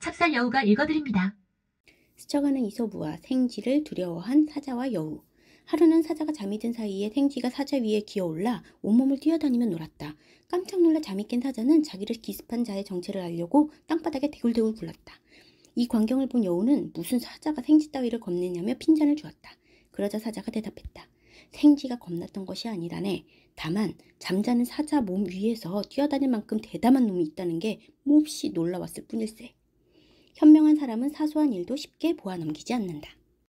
착살 여우가 읽어드립니다. 스쳐가는 이소부와 생쥐를 두려워한 사자와 여우. 하루는 사자가 잠이 든 사이에 생쥐가 사자 위에 기어올라 온몸을 뛰어다니며 놀았다. 깜짝 놀라 잠이 깬 사자는 자기를 기습한 자의 정체를 알려고 땅바닥에 대굴대굴 굴렀다. 이 광경을 본 여우는 무슨 사자가 생쥐 따위를 겁내냐며 핀잔을 주었다. 그러자 사자가 대답했다. 생쥐가 겁났던 것이 아니라네. 다만 잠자는 사자 몸 위에서 뛰어다닐 만큼 대담한 놈이 있다는 게 몹시 놀라웠을 뿐일세. 현명한 사람은 사소한 일도 쉽게 보아넘기지 않는다.